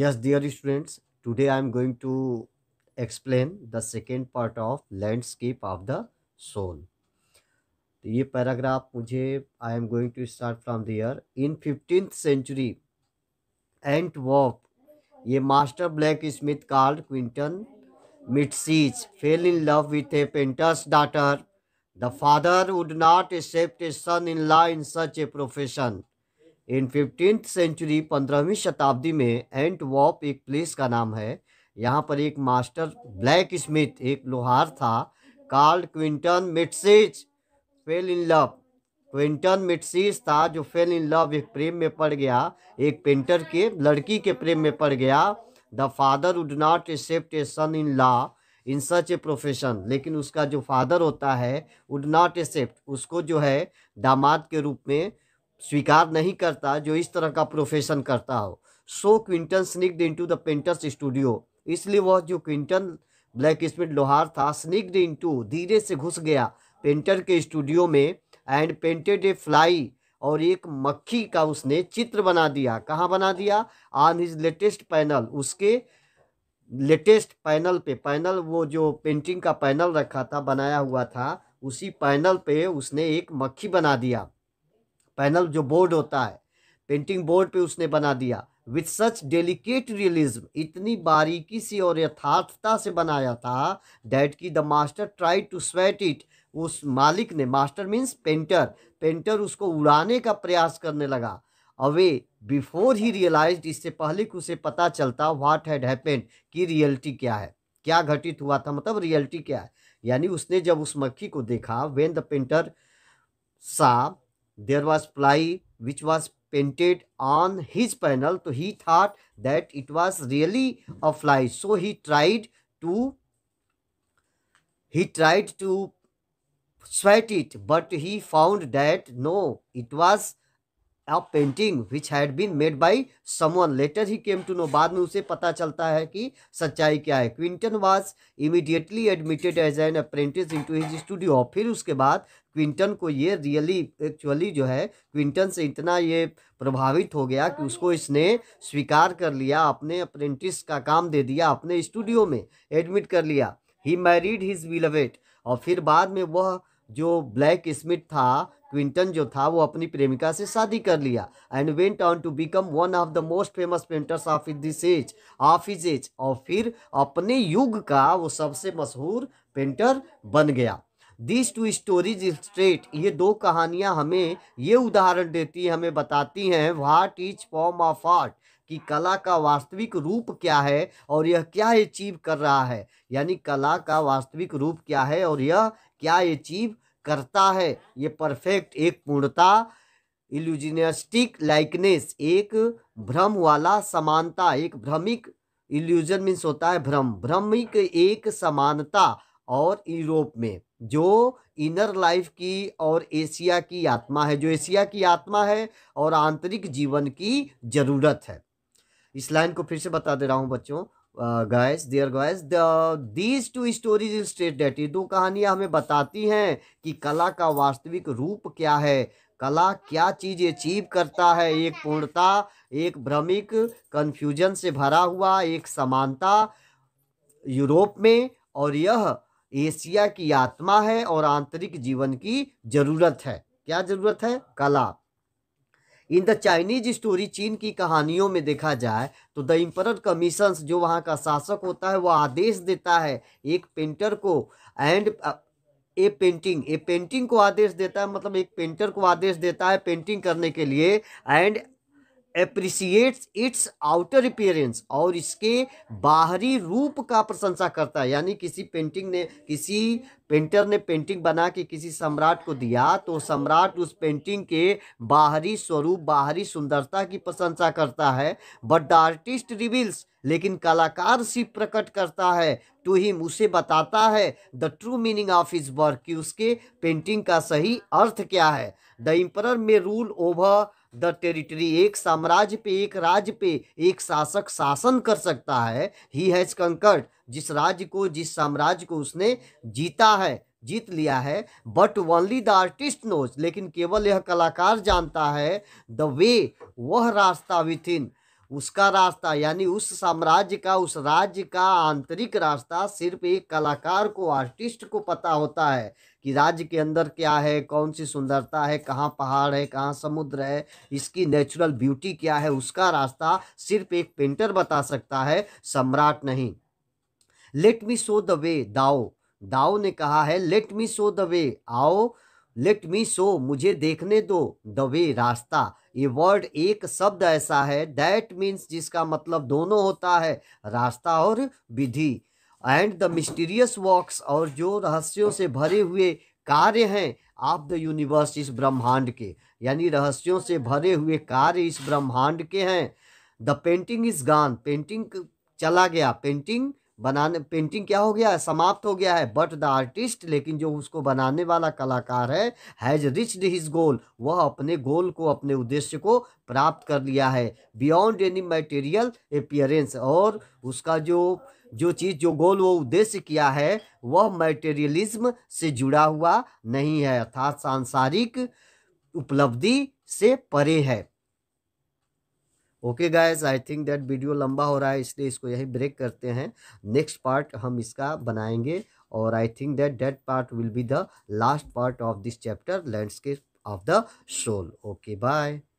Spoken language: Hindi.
yes dear students today i am going to explain the second part of landscape of the soul तो ये पैराग्राफ मुझे I am going to start from there in fifteenth century Antwerp ये master blacksmith called Quentin Matsys fell in love with a painter's daughter the father would not accept a son in law in such a profession in fifteen century पंद्रहवीं शताब्दी में एंट वॉप एक प्लेस का नाम है यहाँ पर एक मास्टर ब्लैक स्मिथ एक लोहार था called Quentin Matsys fell in love Quentin Matsys था जो फेल इन लव एक प्रेम में पड़ गया एक पेंटर के लड़की के प्रेम में पड़ गया the father would not accept a son in law in such a profession लेकिन उसका जो फादर होता है वुड नॉट एक्सेप्ट उसको जो है दामाद के रूप में स्वीकार नहीं करता जो इस तरह का प्रोफेशन करता हो so Quinten sneaked into the painters studio इसलिए वह जो क्विंटन ब्लैक स्मिथ लोहार था स्निग्ड इनटू धीरे से घुस गया पेंटर के स्टूडियो में एंड पेंटेड ए फ्लाई और एक मक्खी का उसने चित्र बना दिया कहाँ बना दिया ऑन हिज लेटेस्ट पैनल उसके लेटेस्ट पैनल पे पैनल वो जो पेंटिंग का पैनल रखा था बनाया हुआ था उसी पैनल पे उसने एक मक्खी बना दिया पैनल जो बोर्ड होता है पेंटिंग बोर्ड पे उसने बना दिया विथ सच डेलिकेट रियलिज्म इतनी बारीकी से और यथार्थता से बनाया था डैट की the master try to swat it उस मालिक ने मास्टर मीन्स पेंटर पेंटर उसको उड़ाने का प्रयास करने लगा अवे बिफोर ही रियलाइज इससे पहले कि उसे पता चलता व्हाट हैड हैपेंड कि रियलिटी क्या है क्या घटित हुआ था मतलब रियलिटी क्या है यानी उसने जब उस मक्खी को देखा when the painter saw there was ply which was painted on his panel so he thought that it was really a fly so he tried to he tried to sweat it but he found that no it was a painting which had been made by someone later he came to know बाद में उसे पता चलता है कि सच्चाई क्या है Quinten was immediately admitted as an apprentice into his studio और फिर उसके बाद क्विंटन को ये रियली एक्चुअली जो है क्विंटन से इतना ये प्रभावित हो गया कि उसको इसने स्वीकार कर लिया अपने अप्रेंटिस का काम दे दिया अपने स्टूडियो में एडमिट कर लिया ही मैरिड हिज विलवेट और फिर बाद में वह जो ब्लैक स्मिथ था क्विंटन जो था वो अपनी प्रेमिका से शादी कर लिया and went on to become one of the most famous painters of this age of his age और फिर अपने युग का वो सबसे मशहूर पेंटर बन गया दिस टू स्टोरीज स्ट्रेट ये दो कहानियाँ हमें ये उदाहरण देती हैं हमें बताती हैं what is form of art कि कला का वास्तविक रूप क्या है और यह क्या अचीव कर रहा है यानी कला का वास्तविक रूप क्या है और यह क्या अचीव करता है ये परफेक्ट एक पूर्णता इल्यूजनिस्टिक लाइकनेस एक भ्रम वाला समानता एक भ्रमिक इल्यूजन मीन्स होता है भ्रम भ्रमिक एक समानता और यूरोप में जो इनर लाइफ की और एशिया की आत्मा है जो एशिया की आत्मा है और आंतरिक जीवन की जरूरत है इस लाइन को फिर से बता दे रहा हूँ बच्चों guys there guys these two stories in state that ये दो कहानियाँ हमें बताती हैं कि कला का वास्तविक रूप क्या है कला क्या चीज़ अचीव करता है एक पूर्णता एक भ्रमिक कन्फ्यूजन से भरा हुआ एक समानता यूरोप में और यह एशिया की आत्मा है और आंतरिक जीवन की जरूरत है क्या जरूरत है कला इन द चाइनीज स्टोरी चीन की कहानियों में देखा जाए तो द इम्पर कमीशंस जो वहाँ का शासक होता है वह आदेश देता है एक पेंटर को and a painting a painting को आदेश देता है मतलब एक पेंटर को आदेश देता है पेंटिंग करने के लिए and appreciates its outer appearance और इसके बाहरी रूप का प्रशंसा करता है यानी किसी पेंटिंग ने किसी पेंटर ने पेंटिंग बना के किसी सम्राट को दिया तो सम्राट उस पेंटिंग के बाहरी स्वरूप बाहरी सुंदरता की प्रशंसा करता है बट द आर्टिस्ट रिवील्स लेकिन कलाकार सिर्फ प्रकट करता है टू तो हिम उसे बताता है the true meaning of his work कि उसके पेंटिंग का सही अर्थ क्या है the emperor may rule over the territory एक साम्राज्य पे एक राज्य पे एक शासक शासन कर सकता है ही हैज कंकर्ड जिस राज्य को जिस साम्राज्य को उसने जीता है जीत लिया है but only the artist knows लेकिन केवल यह कलाकार जानता है द वे वह रास्ता विथ इन उसका रास्ता यानी उस साम्राज्य का उस राज्य का आंतरिक रास्ता सिर्फ एक कलाकार को आर्टिस्ट को पता होता है कि राज्य के अंदर क्या है कौन सी सुंदरता है कहाँ पहाड़ है कहाँ समुद्र है इसकी नेचुरल ब्यूटी क्या है उसका रास्ता सिर्फ एक पेंटर बता सकता है सम्राट नहीं let me show the way Tao Tao ने कहा है let me show the way आओ लेट मी शो मुझे देखने दो द वे रास्ता ये वर्ड एक शब्द ऐसा है दैट मीन्स जिसका मतलब दोनों होता है रास्ता और विधि एंड द मिस्टीरियस वॉक्स और जो रहस्यों से भरे हुए कार्य हैं ऑफ द यूनिवर्स इस ब्रह्मांड के यानी रहस्यों से भरे हुए कार्य इस ब्रह्मांड के हैं the painting is gone painting चला गया पेंटिंग बनाने पेंटिंग क्या हो गया है समाप्त हो गया है बट द आर्टिस्ट लेकिन जो उसको बनाने वाला कलाकार है हैज़ रिच्ड हिज गोल वह अपने गोल को अपने उद्देश्य को प्राप्त कर लिया है बियॉन्ड एनी मटेरियल अपियरेंस और उसका जो जो चीज़ जो गोल वो उद्देश्य किया है वह मटेरियलिज्म से जुड़ा हुआ नहीं है अर्थात सांसारिक उपलब्धि से परे है okay guys I think that video लंबा हो रहा है इसलिए इसको यही ब्रेक करते हैं नेक्स्ट पार्ट हम इसका बनाएंगे और I think that that part will be the last part of this chapter landscape of the soul okay bye